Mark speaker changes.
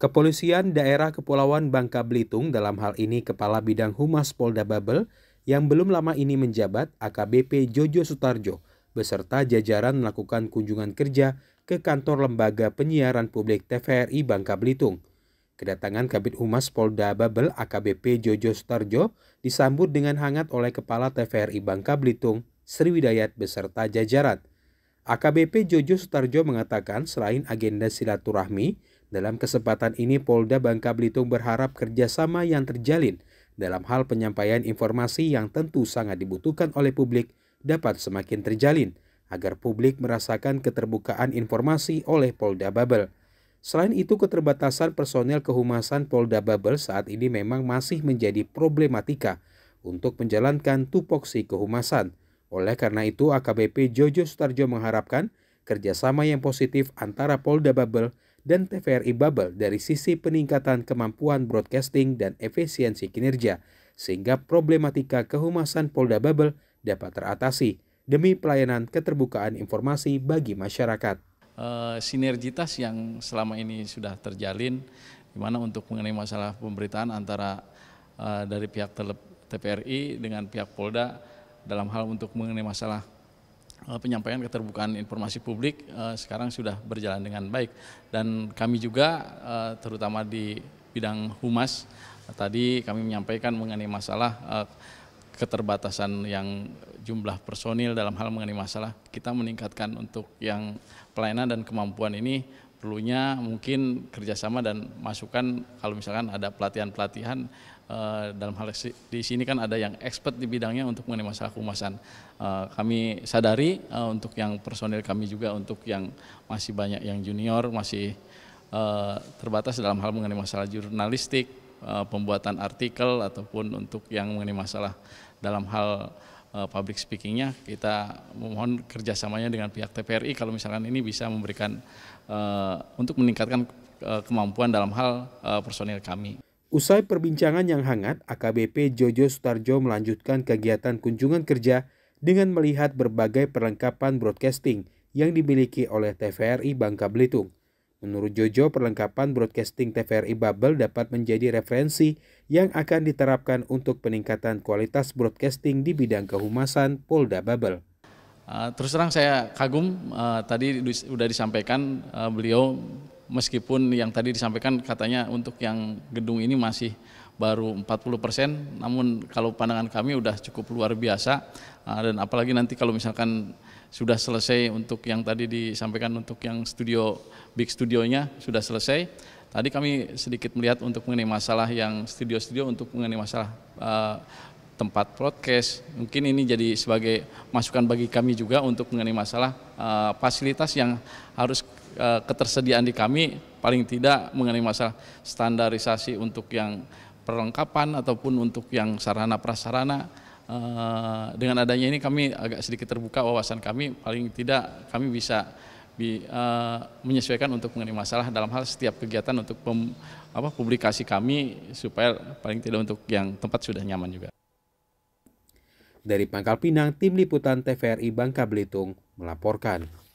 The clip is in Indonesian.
Speaker 1: Kepolisian daerah Kepulauan Bangka Belitung dalam hal ini Kepala Bidang Humas Polda Babel yang belum lama ini menjabat AKBP Jojo Sutarjo beserta jajaran melakukan kunjungan kerja ke kantor lembaga penyiaran publik TVRI Bangka Belitung. Kedatangan Kabit Humas Polda Babel AKBP Jojo Sutarjo disambut dengan hangat oleh Kepala TVRI Bangka Belitung Sri Widayat beserta jajaran. AKBP Jojo Sutarjo mengatakan selain agenda silaturahmi, dalam kesempatan ini, Polda Bangka Belitung berharap kerjasama yang terjalin dalam hal penyampaian informasi yang tentu sangat dibutuhkan oleh publik dapat semakin terjalin agar publik merasakan keterbukaan informasi oleh Polda Babel. Selain itu, keterbatasan personel kehumasan Polda Babel saat ini memang masih menjadi problematika untuk menjalankan tupoksi kehumasan. Oleh karena itu, AKBP Jojo Sutarjo mengharapkan kerjasama yang positif antara Polda Babel dan TVRI Bubble dari sisi peningkatan kemampuan broadcasting dan efisiensi kinerja, sehingga problematika kehumasan Polda Bubble dapat teratasi demi pelayanan keterbukaan informasi bagi masyarakat.
Speaker 2: Eh, sinergitas yang selama ini sudah terjalin, di mana untuk mengenai masalah pemberitaan antara eh, dari pihak TPRI dengan pihak Polda dalam hal untuk mengenai masalah Eh, penyampaian keterbukaan informasi publik eh, sekarang sudah berjalan dengan baik dan kami juga eh, terutama di bidang humas tadi kami menyampaikan mengenai masalah keterbatasan yang jumlah personil dalam hal mengenai masalah kita meningkatkan untuk yang pelayanan dan kemampuan ini perlunya mungkin kerjasama dan masukan kalau misalkan ada pelatihan-pelatihan eh, dalam hal di sini kan ada yang expert di bidangnya untuk mengenai masalah kemasan. Eh, kami sadari eh, untuk yang personil kami juga untuk yang masih banyak yang junior masih terbatas dalam hal mengenai masalah jurnalistik, pembuatan artikel ataupun untuk yang mengenai masalah dalam hal Eh, public speakingnya kita mohon kerjasamanya dengan pihak TPRI kalau misalkan ini bisa memberikan uh, untuk meningkatkan eh, kemampuan dalam hal uh, personil kami.
Speaker 1: Usai perbincangan yang hangat, AKBP Jojo Sutarjo melanjutkan kegiatan kunjungan kerja dengan melihat berbagai perlengkapan broadcasting yang dimiliki oleh TVRI Bangka Belitung. Menurut Jojo, perlengkapan broadcasting TVRI Bubble dapat menjadi referensi yang akan diterapkan untuk peningkatan kualitas broadcasting di bidang kehumasan Polda Bubble.
Speaker 2: Eh, terus terang saya kagum, eh, tadi sudah disampaikan eh, beliau meskipun yang tadi disampaikan katanya untuk yang gedung ini masih baru 40 persen, namun kalau pandangan kami sudah cukup luar biasa dan apalagi nanti kalau misalkan sudah selesai untuk yang tadi disampaikan untuk yang studio big studionya sudah selesai. Tadi kami sedikit melihat untuk mengenai masalah yang studio-studio untuk mengenai masalah uh, tempat broadcast. Mungkin ini jadi sebagai masukan bagi kami juga untuk mengenai masalah uh, fasilitas yang harus uh, ketersediaan di kami paling tidak mengenai masalah standarisasi untuk yang perlengkapan ataupun untuk yang sarana prasarana Eh, dengan adanya ini kami agak sedikit terbuka wawasan kami paling tidak kami bisa bi, uh, menyesuaikan untuk mengenai masalah dalam hal setiap kegiatan untuk pem, apa, publikasi kami supaya paling tidak untuk yang tempat sudah nyaman juga. Dari Pangkal
Speaker 1: Pinang, Tim Liputan TVRI Bangka Belitung melaporkan.